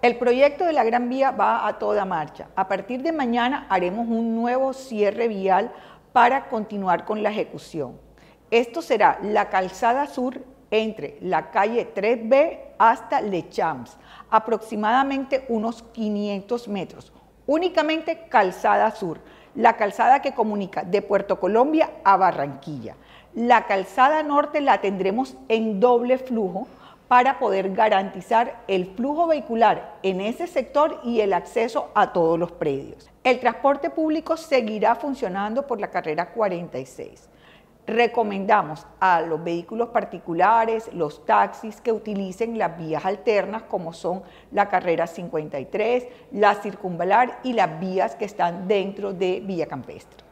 El proyecto de la Gran Vía va a toda marcha. A partir de mañana haremos un nuevo cierre vial para continuar con la ejecución. Esto será la calzada sur entre la calle 3B hasta Lechamps, aproximadamente unos 500 metros. Únicamente calzada sur, la calzada que comunica de Puerto Colombia a Barranquilla. La calzada norte la tendremos en doble flujo para poder garantizar el flujo vehicular en ese sector y el acceso a todos los predios. El transporte público seguirá funcionando por la carrera 46. Recomendamos a los vehículos particulares, los taxis que utilicen las vías alternas como son la carrera 53, la circunvalar y las vías que están dentro de Villa Campestre.